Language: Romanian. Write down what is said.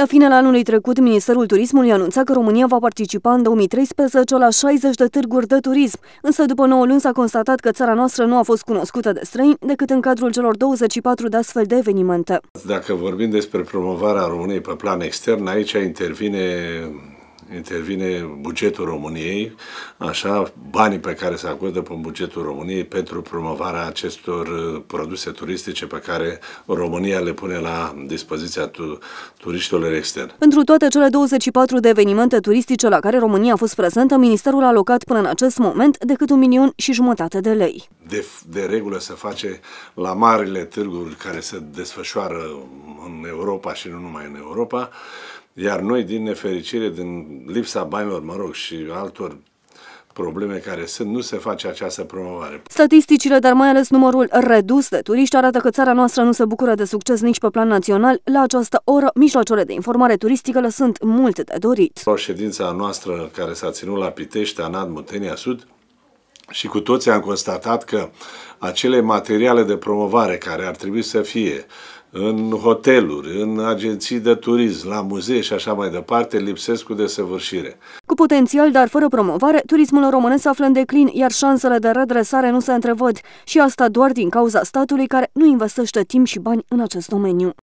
La finele anului trecut, Ministerul Turismului anunța că România va participa în 2013 la 60 de târguri de turism, însă după 9 luni s-a constatat că țara noastră nu a fost cunoscută de străini decât în cadrul celor 24 de astfel de evenimente. Dacă vorbim despre promovarea României pe plan extern, aici intervine intervine bugetul României, așa, banii pe care se acordă pe bugetul României pentru promovarea acestor uh, produse turistice pe care România le pune la dispoziția tu, turiștilor externi. Pentru toate cele 24 de evenimente turistice la care România a fost prezentă, Ministerul a alocat până în acest moment decât un milion și jumătate de lei. De, de regulă se face la marile târguri care se desfășoară în Europa și nu numai în Europa, iar noi, din nefericire, din lipsa banilor, mă rog, și altor probleme care sunt, nu se face această promovare. Statisticile, dar mai ales numărul redus de turiști, arată că țara noastră nu se bucură de succes nici pe plan național. La această oră, mijloacele de informare turistică le sunt mult de dorit. O a noastră care s-a ținut la Pitești, Anad, Mutenia Sud, și cu toții am constatat că acele materiale de promovare care ar trebui să fie în hoteluri, în agenții de turism, la muzee și așa mai departe, lipsesc cu desăvârșire. Cu potențial, dar fără promovare, turismul românesc se află în declin, iar șansele de redresare nu se întrevăd. Și asta doar din cauza statului care nu investește timp și bani în acest domeniu.